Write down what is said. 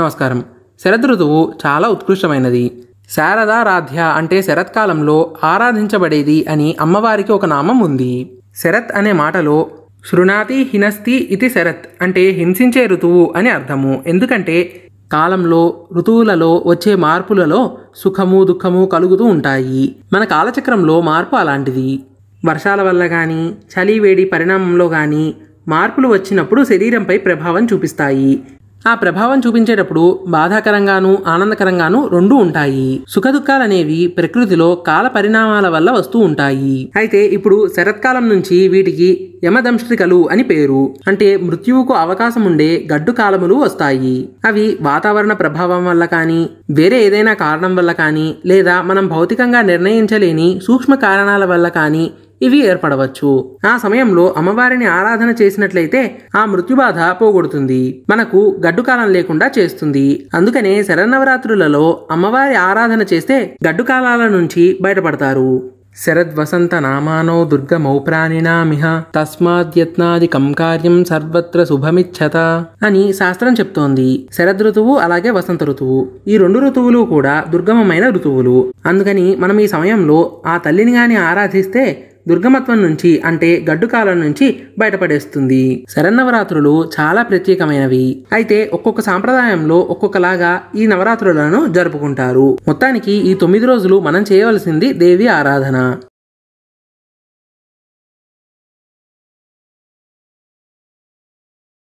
నమస్కారం ఋతువు చాలా ఉత్కృష్టమైనది శారదారాధ్య అంటే శరత్కాలంలో ఆరాధించబడేది అని అమ్మవారికి ఒక నామం ఉంది శరత్ అనే మాటలో శృణాతి హినస్తి ఇది శరత్ అంటే హింసించే ఋతువు అని అర్థము ఎందుకంటే కాలంలో ఋతువులలో వచ్చే మార్పులలో సుఖము దుఃఖము కలుగుతూ ఉంటాయి మన కాలచక్రంలో మార్పు అలాంటిది వర్షాల వల్ల కానీ చలి వేడి పరిణామంలో కానీ మార్పులు వచ్చినప్పుడు శరీరంపై ప్రభావం చూపిస్తాయి ఆ ప్రభావం చూపించేటప్పుడు బాధాకరంగాను ఆనందకరంగాను రెండూ ఉంటాయి సుఖదుఖాలనేవి ప్రకృతిలో కాల పరిణామాల వల్ల వస్తూ ఉంటాయి అయితే ఇప్పుడు శరత్కాలం నుంచి వీటికి యమదంష్ట్రికలు అని పేరు అంటే మృత్యువుకు అవకాశం ఉండే గడ్డు కాలములు వస్తాయి అవి వాతావరణ ప్రభావం వల్ల కానీ వేరే ఏదైనా కారణం వల్ల కానీ లేదా మనం భౌతికంగా నిర్ణయించలేని సూక్ష్మ కారణాల వల్ల కానీ ఇవి ఏర్పడవచ్చు ఆ సమయంలో అమ్మవారిని ఆరాధన చేసినట్లయితే ఆ మృత్యుబాధ పోగొడుతుంది మనకు గడ్డుకాలం లేకుండా చేస్తుంది అందుకనే శరన్నవరాత్రులలో అమ్మవారి ఆరాధన చేస్తే గడ్డుకాలాల నుంచి బయటపడతారు శరద్వసంత నామానో దుర్గమౌ ప్రాణినామిహ తస్మాద్యత్నాదికం కార్యం సర్వత్ర శుభమిచ్చత అని శాస్త్రం చెప్తోంది శరద్ ఋతువు అలాగే వసంత ఋతువు ఈ రెండు ఋతువులు కూడా దుర్గమమైన ఋతువులు అందుకని మనం ఈ సమయంలో ఆ తల్లిని గాని ఆరాధిస్తే దుర్గమత్వం నుంచి అంటే గడ్డు కాలం నుంచి బయటపడేస్తుంది శరన్నవరాత్రులు చాలా ప్రత్యేకమైనవి అయితే ఒక్కొక్క సాంప్రదాయంలో ఒక్కొక్కలాగా ఈ నవరాత్రులను జరుపుకుంటారు మొత్తానికి ఈ తొమ్మిది రోజులు మనం చేయవలసింది దేవి ఆరాధన